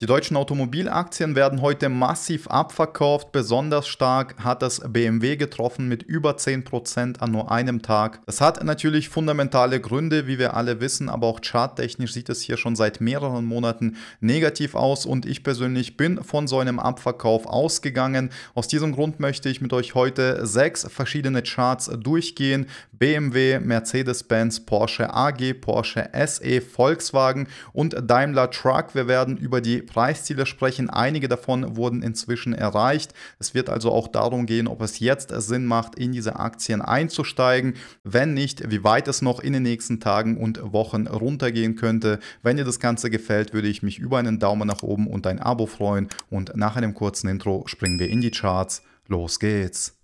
Die deutschen Automobilaktien werden heute massiv abverkauft. Besonders stark hat das BMW getroffen mit über 10% an nur einem Tag. Das hat natürlich fundamentale Gründe, wie wir alle wissen, aber auch charttechnisch sieht es hier schon seit mehreren Monaten negativ aus und ich persönlich bin von so einem Abverkauf ausgegangen. Aus diesem Grund möchte ich mit euch heute sechs verschiedene Charts durchgehen. BMW, Mercedes-Benz, Porsche AG, Porsche SE, Volkswagen und Daimler Truck. Wir werden über die Preisziele sprechen. Einige davon wurden inzwischen erreicht. Es wird also auch darum gehen, ob es jetzt Sinn macht, in diese Aktien einzusteigen. Wenn nicht, wie weit es noch in den nächsten Tagen und Wochen runtergehen könnte. Wenn dir das Ganze gefällt, würde ich mich über einen Daumen nach oben und ein Abo freuen. Und nach einem kurzen Intro springen wir in die Charts. Los geht's!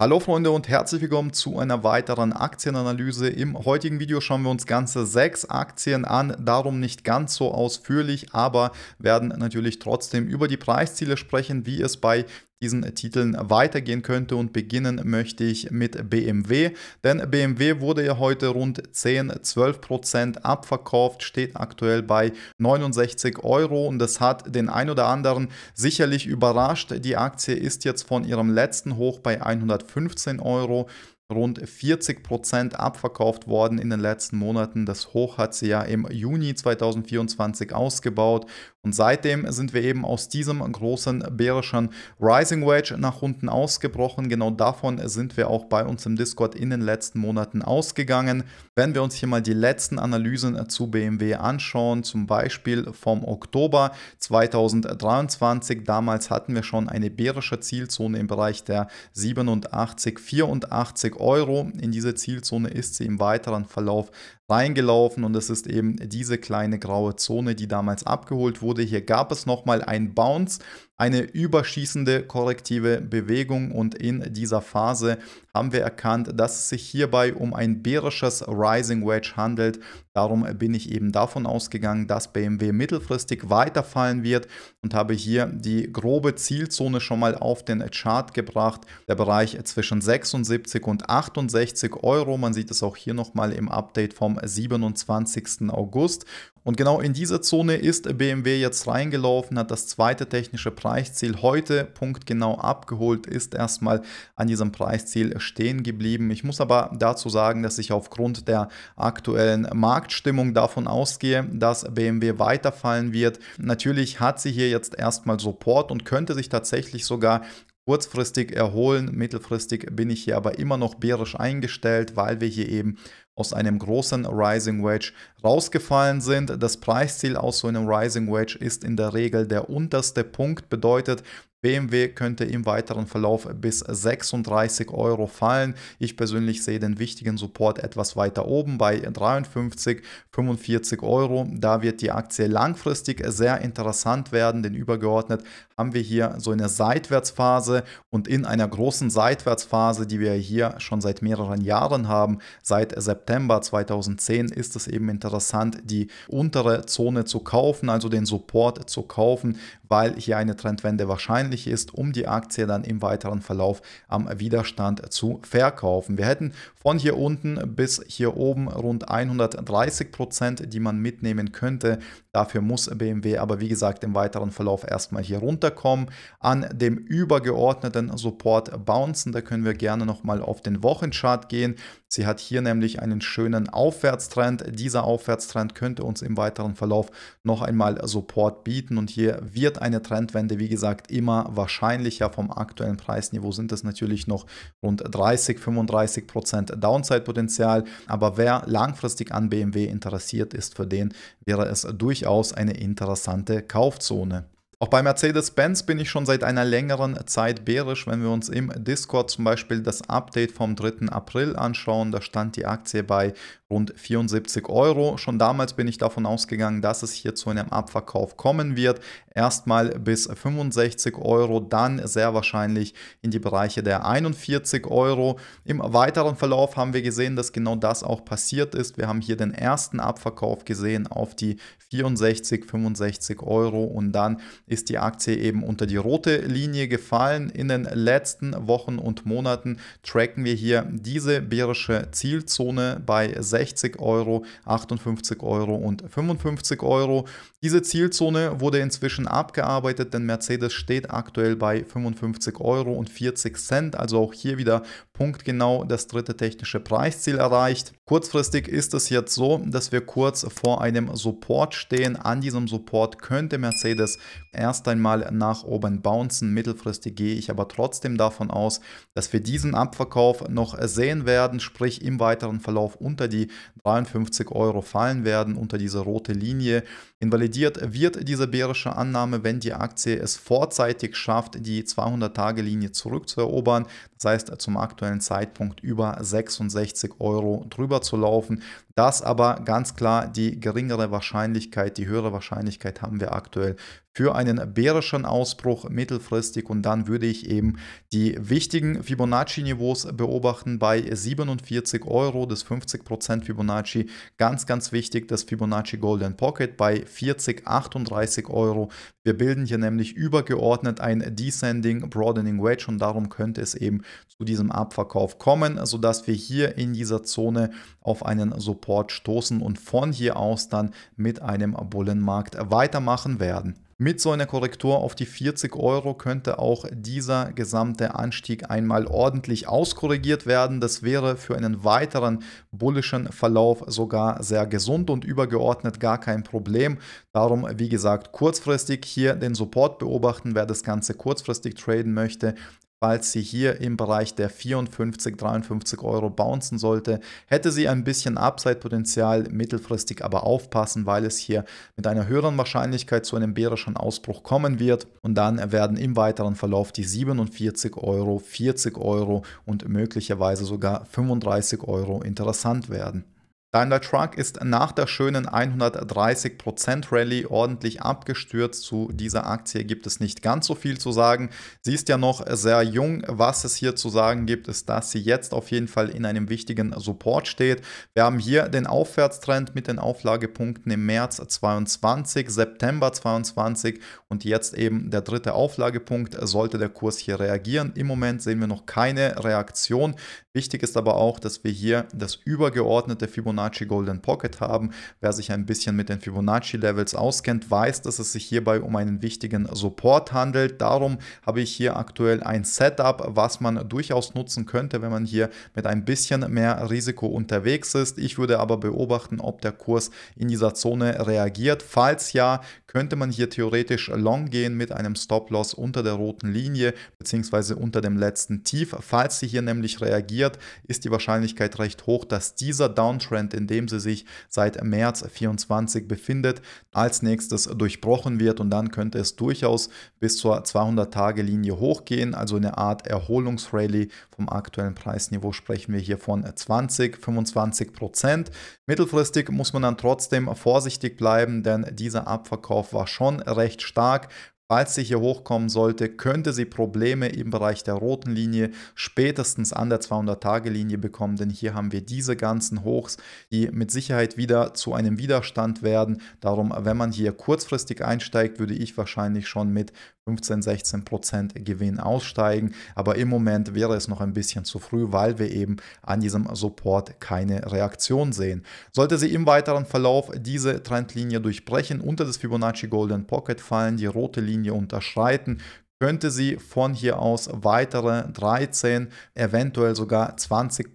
Hallo Freunde und herzlich willkommen zu einer weiteren Aktienanalyse. Im heutigen Video schauen wir uns ganze sechs Aktien an, darum nicht ganz so ausführlich, aber werden natürlich trotzdem über die Preisziele sprechen, wie es bei diesen Titeln weitergehen könnte und beginnen möchte ich mit BMW, denn BMW wurde ja heute rund 10-12% abverkauft, steht aktuell bei 69 Euro und das hat den ein oder anderen sicherlich überrascht. Die Aktie ist jetzt von ihrem letzten Hoch bei 115 Euro rund 40% abverkauft worden in den letzten Monaten. Das Hoch hat sie ja im Juni 2024 ausgebaut und seitdem sind wir eben aus diesem großen bärischen Rising Wedge nach unten ausgebrochen. Genau davon sind wir auch bei uns im Discord in den letzten Monaten ausgegangen. Wenn wir uns hier mal die letzten Analysen zu BMW anschauen, zum Beispiel vom Oktober 2023, damals hatten wir schon eine bärische Zielzone im Bereich der 87, 84 Euro. In dieser Zielzone ist sie im weiteren Verlauf reingelaufen und es ist eben diese kleine graue Zone, die damals abgeholt wurde. Hier gab es nochmal ein Bounce, eine überschießende korrektive Bewegung und in dieser Phase haben wir erkannt, dass es sich hierbei um ein bärisches Rising Wedge handelt. Darum bin ich eben davon ausgegangen, dass BMW mittelfristig weiterfallen wird und habe hier die grobe Zielzone schon mal auf den Chart gebracht. Der Bereich zwischen 76 und 68 Euro. Man sieht es auch hier nochmal im Update vom 27. August. Und genau in diese Zone ist BMW jetzt reingelaufen, hat das zweite technische Preisziel heute punktgenau abgeholt, ist erstmal an diesem Preisziel stehen geblieben. Ich muss aber dazu sagen, dass ich aufgrund der aktuellen Marktstimmung davon ausgehe, dass BMW weiterfallen wird. Natürlich hat sie hier jetzt erstmal Support und könnte sich tatsächlich sogar kurzfristig erholen. Mittelfristig bin ich hier aber immer noch bärisch eingestellt, weil wir hier eben aus einem großen Rising Wedge rausgefallen sind. Das Preisziel aus so einem Rising Wedge ist in der Regel der unterste Punkt, bedeutet, BMW könnte im weiteren Verlauf bis 36 Euro fallen. Ich persönlich sehe den wichtigen Support etwas weiter oben bei 53, 45 Euro. Da wird die Aktie langfristig sehr interessant werden, denn übergeordnet haben wir hier so eine Seitwärtsphase und in einer großen Seitwärtsphase, die wir hier schon seit mehreren Jahren haben, seit September 2010 ist es eben interessant, die untere Zone zu kaufen, also den Support zu kaufen, weil hier eine Trendwende wahrscheinlich ist, um die Aktie dann im weiteren Verlauf am Widerstand zu verkaufen. Wir hätten von hier unten bis hier oben rund 130 Prozent, die man mitnehmen könnte. Dafür muss BMW aber wie gesagt im weiteren Verlauf erstmal hier runterkommen. An dem übergeordneten Support bouncen, da können wir gerne nochmal auf den Wochenchart gehen. Sie hat hier nämlich einen schönen Aufwärtstrend. Dieser Aufwärtstrend könnte uns im weiteren Verlauf noch einmal Support bieten und hier wird eine Trendwende, wie gesagt, immer wahrscheinlicher. Vom aktuellen Preisniveau sind es natürlich noch rund 30, 35 Prozent Downside-Potenzial. Aber wer langfristig an BMW interessiert ist, für den wäre es durchaus eine interessante Kaufzone. Auch bei Mercedes-Benz bin ich schon seit einer längeren Zeit bärisch, wenn wir uns im Discord zum Beispiel das Update vom 3. April anschauen. Da stand die Aktie bei rund 74 Euro. Schon damals bin ich davon ausgegangen, dass es hier zu einem Abverkauf kommen wird. Erstmal bis 65 Euro, dann sehr wahrscheinlich in die Bereiche der 41 Euro. Im weiteren Verlauf haben wir gesehen, dass genau das auch passiert ist. Wir haben hier den ersten Abverkauf gesehen auf die 64, 65 Euro und dann ist die Aktie eben unter die rote Linie gefallen. In den letzten Wochen und Monaten tracken wir hier diese bärische Zielzone bei 60 Euro, 58 Euro und 55 Euro. Diese Zielzone wurde inzwischen abgearbeitet, denn Mercedes steht aktuell bei 55 Euro und 40 Cent, also auch hier wieder punktgenau das dritte technische Preisziel erreicht. Kurzfristig ist es jetzt so, dass wir kurz vor einem Support stehen. An diesem Support könnte Mercedes erst einmal nach oben bouncen. Mittelfristig gehe ich aber trotzdem davon aus, dass wir diesen Abverkauf noch sehen werden, sprich im weiteren Verlauf unter die 53 Euro fallen werden, unter diese rote Linie. Invalidiert wird diese bärische Annahme, wenn die Aktie es vorzeitig schafft, die 200-Tage-Linie zurückzuerobern. Das heißt, zum aktuellen Zeitpunkt über 66 Euro drüber zu laufen. Das aber ganz klar die geringere Wahrscheinlichkeit, die höhere Wahrscheinlichkeit haben wir aktuell für einen bärischen Ausbruch mittelfristig und dann würde ich eben die wichtigen Fibonacci-Niveaus beobachten bei 47 Euro, das 50% Fibonacci, ganz, ganz wichtig das Fibonacci Golden Pocket bei 40, 38 Euro, wir bilden hier nämlich übergeordnet ein Descending Broadening Wedge und darum könnte es eben zu diesem Abverkauf kommen, sodass wir hier in dieser Zone auf einen Support stoßen und von hier aus dann mit einem Bullenmarkt weitermachen werden. Mit so einer Korrektur auf die 40 Euro könnte auch dieser gesamte Anstieg einmal ordentlich auskorrigiert werden. Das wäre für einen weiteren bullischen Verlauf sogar sehr gesund und übergeordnet gar kein Problem. Darum, wie gesagt, kurzfristig hier den Support beobachten, wer das Ganze kurzfristig traden möchte. Falls sie hier im Bereich der 54, 53 Euro bouncen sollte, hätte sie ein bisschen Upside-Potenzial, mittelfristig aber aufpassen, weil es hier mit einer höheren Wahrscheinlichkeit zu einem bärischen Ausbruch kommen wird. Und dann werden im weiteren Verlauf die 47 Euro, 40 Euro und möglicherweise sogar 35 Euro interessant werden. Daimler Truck ist nach der schönen 130% Rallye ordentlich abgestürzt. Zu dieser Aktie gibt es nicht ganz so viel zu sagen. Sie ist ja noch sehr jung. Was es hier zu sagen gibt, ist, dass sie jetzt auf jeden Fall in einem wichtigen Support steht. Wir haben hier den Aufwärtstrend mit den Auflagepunkten im März 22, September 22 und jetzt eben der dritte Auflagepunkt. Sollte der Kurs hier reagieren? Im Moment sehen wir noch keine Reaktion. Wichtig ist aber auch, dass wir hier das übergeordnete Fibonacci Fibonacci Golden Pocket haben. Wer sich ein bisschen mit den Fibonacci-Levels auskennt, weiß, dass es sich hierbei um einen wichtigen Support handelt. Darum habe ich hier aktuell ein Setup, was man durchaus nutzen könnte, wenn man hier mit ein bisschen mehr Risiko unterwegs ist. Ich würde aber beobachten, ob der Kurs in dieser Zone reagiert. Falls ja, könnte man hier theoretisch long gehen mit einem Stop-Loss unter der roten Linie bzw. unter dem letzten Tief. Falls sie hier nämlich reagiert, ist die Wahrscheinlichkeit recht hoch, dass dieser Downtrend, in dem sie sich seit März 24 befindet, als nächstes durchbrochen wird und dann könnte es durchaus bis zur 200-Tage-Linie hochgehen, also eine Art Erholungsrally vom aktuellen Preisniveau sprechen wir hier von 20, 25 Prozent. Mittelfristig muss man dann trotzdem vorsichtig bleiben, denn dieser Abverkauf Verkauf war schon recht stark. Falls sie hier hochkommen sollte, könnte sie Probleme im Bereich der roten Linie spätestens an der 200-Tage-Linie bekommen, denn hier haben wir diese ganzen Hochs, die mit Sicherheit wieder zu einem Widerstand werden. Darum, wenn man hier kurzfristig einsteigt, würde ich wahrscheinlich schon mit 15, 16 Prozent Gewinn aussteigen. Aber im Moment wäre es noch ein bisschen zu früh, weil wir eben an diesem Support keine Reaktion sehen. Sollte sie im weiteren Verlauf diese Trendlinie durchbrechen, unter das Fibonacci Golden Pocket fallen, die rote Linie unterschreiten, könnte sie von hier aus weitere 13, eventuell sogar 20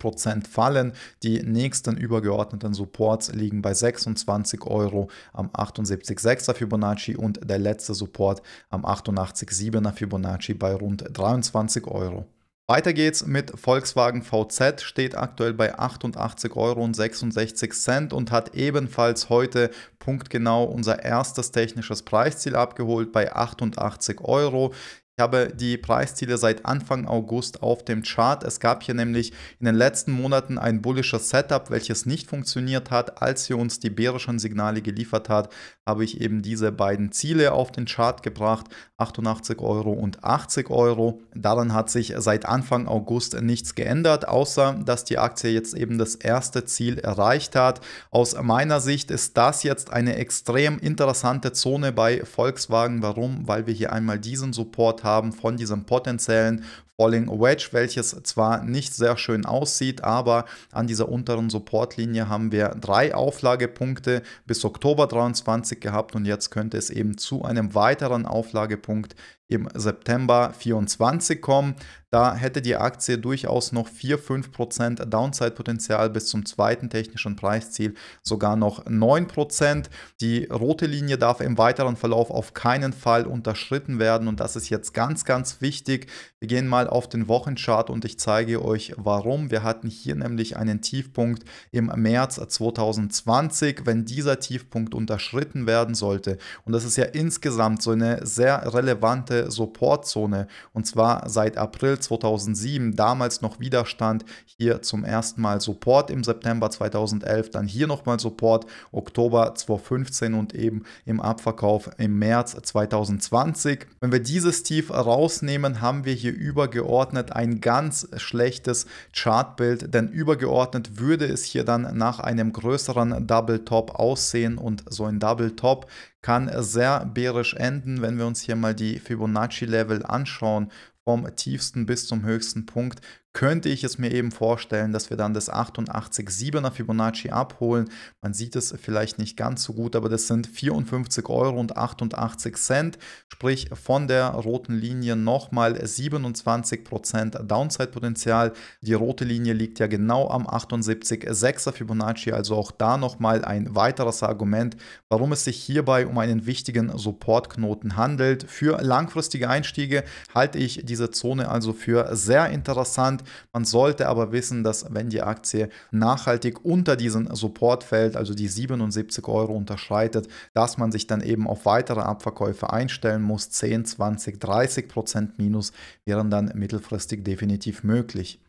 fallen. Die nächsten übergeordneten Supports liegen bei 26 Euro am 78,6er Fibonacci und der letzte Support am 88,7er Fibonacci bei rund 23 Euro. Weiter geht's mit Volkswagen VZ, steht aktuell bei 88,66 Euro und hat ebenfalls heute punktgenau unser erstes technisches Preisziel abgeholt bei 88 Euro. Ich habe die Preisziele seit Anfang August auf dem Chart. Es gab hier nämlich in den letzten Monaten ein bullisches Setup, welches nicht funktioniert hat. Als sie uns die bärischen Signale geliefert hat, habe ich eben diese beiden Ziele auf den Chart gebracht, 88 Euro und 80 Euro. Daran hat sich seit Anfang August nichts geändert, außer dass die Aktie jetzt eben das erste Ziel erreicht hat. Aus meiner Sicht ist das jetzt eine extrem interessante Zone bei Volkswagen. Warum? Weil wir hier einmal diesen Support haben von diesem potenziellen Falling Wedge, welches zwar nicht sehr schön aussieht, aber an dieser unteren Supportlinie haben wir drei Auflagepunkte bis Oktober 23 gehabt und jetzt könnte es eben zu einem weiteren Auflagepunkt im September 24 kommen. Da hätte die Aktie durchaus noch 4-5% Downside-Potenzial bis zum zweiten technischen Preisziel, sogar noch 9%. Die rote Linie darf im weiteren Verlauf auf keinen Fall unterschritten werden und das ist jetzt ganz, ganz wichtig. Wir gehen mal mal auf den Wochenchart und ich zeige euch warum. Wir hatten hier nämlich einen Tiefpunkt im März 2020. Wenn dieser Tiefpunkt unterschritten werden sollte, und das ist ja insgesamt so eine sehr relevante Supportzone, und zwar seit April 2007, damals noch Widerstand, hier zum ersten Mal Support im September 2011, dann hier nochmal Support Oktober 2015 und eben im Abverkauf im März 2020. Wenn wir dieses Tief rausnehmen, haben wir hier über übergeordnet ein ganz schlechtes Chartbild, denn übergeordnet würde es hier dann nach einem größeren Double Top aussehen und so ein Double Top kann sehr bärisch enden, wenn wir uns hier mal die Fibonacci Level anschauen vom tiefsten bis zum höchsten Punkt könnte ich es mir eben vorstellen, dass wir dann das 88,7er Fibonacci abholen. Man sieht es vielleicht nicht ganz so gut, aber das sind 54 Euro und 88 Cent, sprich von der roten Linie nochmal 27% Downside-Potenzial. Die rote Linie liegt ja genau am 78,6er Fibonacci, also auch da nochmal ein weiteres Argument, warum es sich hierbei um einen wichtigen Supportknoten handelt. Für langfristige Einstiege halte ich diese Zone also für sehr interessant. Man sollte aber wissen, dass wenn die Aktie nachhaltig unter diesen Support fällt, also die 77 Euro unterschreitet, dass man sich dann eben auf weitere Abverkäufe einstellen muss. 10, 20, 30 Prozent Minus wären dann mittelfristig definitiv möglich.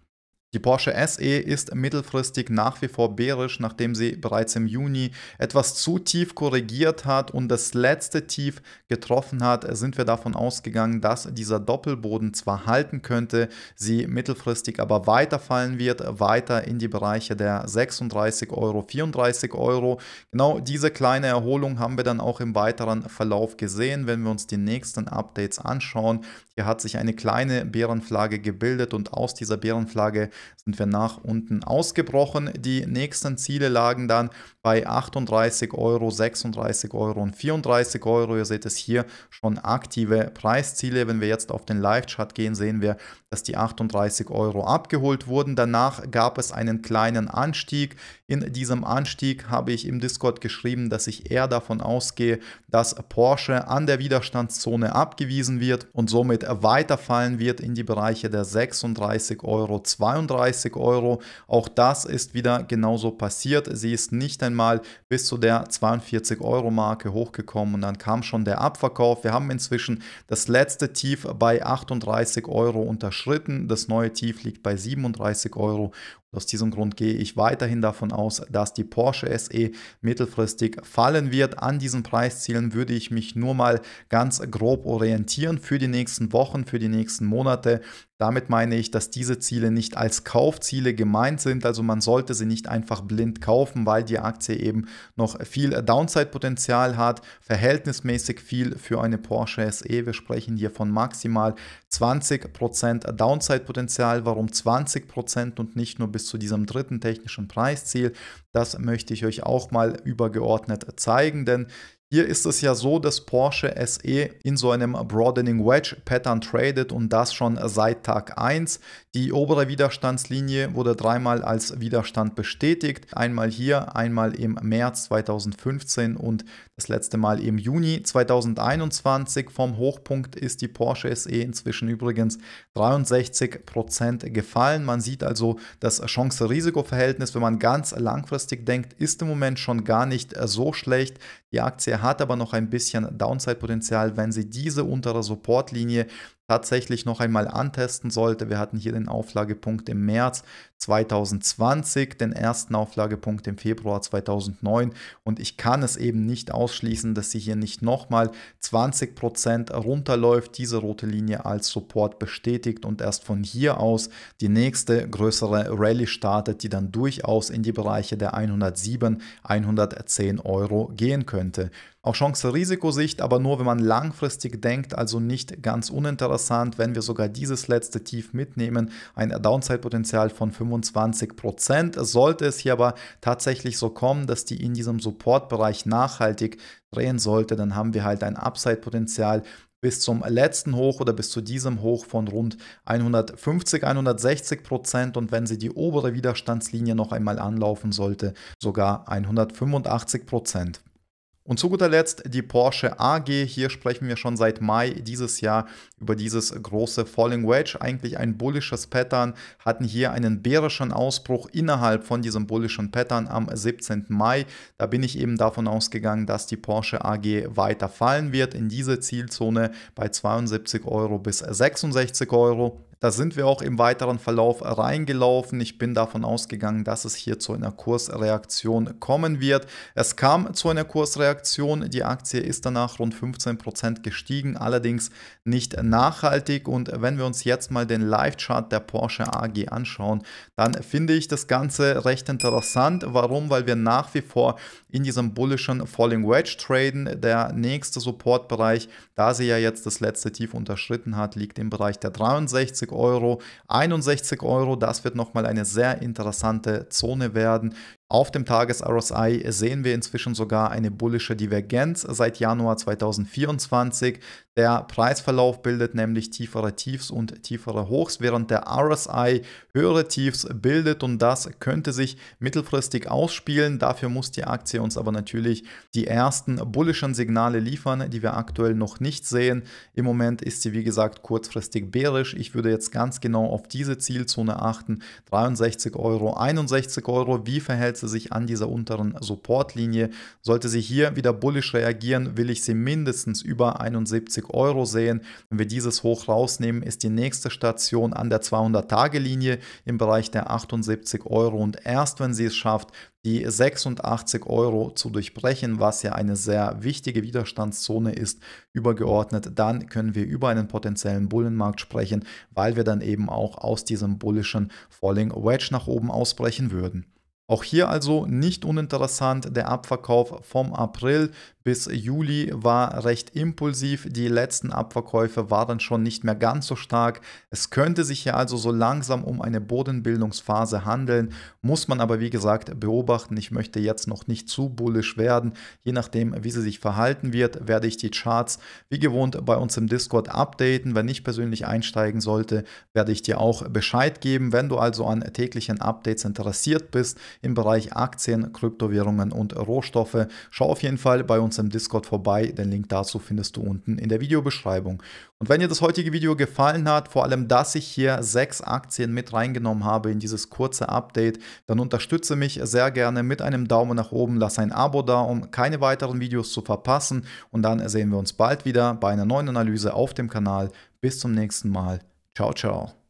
Die Porsche SE ist mittelfristig nach wie vor bärisch, nachdem sie bereits im Juni etwas zu tief korrigiert hat und das letzte Tief getroffen hat, sind wir davon ausgegangen, dass dieser Doppelboden zwar halten könnte, sie mittelfristig aber weiterfallen wird, weiter in die Bereiche der 36 Euro, 34 Euro. Genau diese kleine Erholung haben wir dann auch im weiteren Verlauf gesehen, wenn wir uns die nächsten Updates anschauen. Hier hat sich eine kleine Bärenflagge gebildet und aus dieser Bärenflagge sind wir nach unten ausgebrochen. Die nächsten Ziele lagen dann bei 38 Euro, 36 Euro und 34 Euro. Ihr seht es hier schon aktive Preisziele. Wenn wir jetzt auf den Live-Chart gehen, sehen wir, dass die 38 Euro abgeholt wurden. Danach gab es einen kleinen Anstieg. In diesem Anstieg habe ich im Discord geschrieben, dass ich eher davon ausgehe, dass Porsche an der Widerstandszone abgewiesen wird und somit weiterfallen wird in die Bereiche der 36 Euro, 32 35 Euro. Auch das ist wieder genauso passiert. Sie ist nicht einmal bis zu der 42 Euro Marke hochgekommen und dann kam schon der Abverkauf. Wir haben inzwischen das letzte Tief bei 38 Euro unterschritten. Das neue Tief liegt bei 37 Euro aus diesem Grund gehe ich weiterhin davon aus, dass die Porsche SE mittelfristig fallen wird. An diesen Preiszielen würde ich mich nur mal ganz grob orientieren für die nächsten Wochen, für die nächsten Monate. Damit meine ich, dass diese Ziele nicht als Kaufziele gemeint sind. Also man sollte sie nicht einfach blind kaufen, weil die Aktie eben noch viel Downside-Potenzial hat, verhältnismäßig viel für eine Porsche SE. Wir sprechen hier von maximal 20% Downside-Potenzial. Warum 20% und nicht nur bis bis zu diesem dritten technischen Preisziel. Das möchte ich euch auch mal übergeordnet zeigen, denn hier ist es ja so, dass Porsche SE in so einem Broadening Wedge Pattern tradet und das schon seit Tag 1. Die obere Widerstandslinie wurde dreimal als Widerstand bestätigt. Einmal hier, einmal im März 2015 und das letzte Mal im Juni 2021. Vom Hochpunkt ist die Porsche SE inzwischen übrigens 63% gefallen. Man sieht also, das Chance-Risiko-Verhältnis, wenn man ganz langfristig denkt, ist im Moment schon gar nicht so schlecht. Die Aktie hat aber noch ein bisschen Downside-Potenzial, wenn sie diese untere Supportlinie tatsächlich noch einmal antesten sollte. Wir hatten hier den Auflagepunkt im März. 2020, den ersten Auflagepunkt im Februar 2009. Und ich kann es eben nicht ausschließen, dass sie hier nicht nochmal 20% runterläuft, diese rote Linie als Support bestätigt und erst von hier aus die nächste größere Rallye startet, die dann durchaus in die Bereiche der 107, 110 Euro gehen könnte. Auch Chance-Risikosicht, aber nur wenn man langfristig denkt, also nicht ganz uninteressant, wenn wir sogar dieses letzte Tief mitnehmen, ein Downside-Potenzial von 25 25 Prozent. Sollte es hier aber tatsächlich so kommen, dass die in diesem Supportbereich nachhaltig drehen sollte, dann haben wir halt ein Upside-Potenzial bis zum letzten Hoch oder bis zu diesem Hoch von rund 150, 160 Prozent und wenn sie die obere Widerstandslinie noch einmal anlaufen sollte, sogar 185 Prozent. Und zu guter Letzt die Porsche AG. Hier sprechen wir schon seit Mai dieses Jahr über dieses große Falling Wedge. Eigentlich ein bullisches Pattern, hatten hier einen bärischen Ausbruch innerhalb von diesem bullischen Pattern am 17. Mai. Da bin ich eben davon ausgegangen, dass die Porsche AG weiter fallen wird in diese Zielzone bei 72 Euro bis 66 Euro. Da sind wir auch im weiteren Verlauf reingelaufen. Ich bin davon ausgegangen, dass es hier zu einer Kursreaktion kommen wird. Es kam zu einer Kursreaktion. Die Aktie ist danach rund 15% gestiegen, allerdings nicht nachhaltig. Und wenn wir uns jetzt mal den Live-Chart der Porsche AG anschauen, dann finde ich das Ganze recht interessant. Warum? Weil wir nach wie vor in diesem bullischen Falling Wedge traden. Der nächste Supportbereich, da sie ja jetzt das letzte Tief unterschritten hat, liegt im Bereich der 63. 68 Euro, 61 Euro. Das wird nochmal eine sehr interessante Zone werden. Auf dem Tages-RSI sehen wir inzwischen sogar eine bullische Divergenz seit Januar 2024. Der Preisverlauf bildet nämlich tiefere Tiefs und tiefere Hochs, während der RSI höhere Tiefs bildet und das könnte sich mittelfristig ausspielen. Dafür muss die Aktie uns aber natürlich die ersten bullischen Signale liefern, die wir aktuell noch nicht sehen. Im Moment ist sie wie gesagt kurzfristig bärisch. Ich würde jetzt ganz genau auf diese Zielzone achten. 63 Euro, 61 Euro. Wie verhält setzte sich an dieser unteren Supportlinie. Sollte sie hier wieder bullisch reagieren, will ich sie mindestens über 71 Euro sehen. Wenn wir dieses Hoch rausnehmen, ist die nächste Station an der 200-Tage-Linie im Bereich der 78 Euro und erst wenn sie es schafft, die 86 Euro zu durchbrechen, was ja eine sehr wichtige Widerstandszone ist, übergeordnet, dann können wir über einen potenziellen Bullenmarkt sprechen, weil wir dann eben auch aus diesem bullischen Falling Wedge nach oben ausbrechen würden. Auch hier also nicht uninteressant der Abverkauf vom April bis Juli war recht impulsiv. Die letzten Abverkäufe waren schon nicht mehr ganz so stark. Es könnte sich hier also so langsam um eine Bodenbildungsphase handeln, muss man aber wie gesagt beobachten. Ich möchte jetzt noch nicht zu bullisch werden. Je nachdem, wie sie sich verhalten wird, werde ich die Charts wie gewohnt bei uns im Discord updaten. Wenn ich persönlich einsteigen sollte, werde ich dir auch Bescheid geben. Wenn du also an täglichen Updates interessiert bist im Bereich Aktien, Kryptowährungen und Rohstoffe, schau auf jeden Fall bei uns uns im Discord vorbei. Den Link dazu findest du unten in der Videobeschreibung. Und wenn dir das heutige Video gefallen hat, vor allem, dass ich hier sechs Aktien mit reingenommen habe in dieses kurze Update, dann unterstütze mich sehr gerne mit einem Daumen nach oben, lass ein Abo da, um keine weiteren Videos zu verpassen. Und dann sehen wir uns bald wieder bei einer neuen Analyse auf dem Kanal. Bis zum nächsten Mal. Ciao, ciao.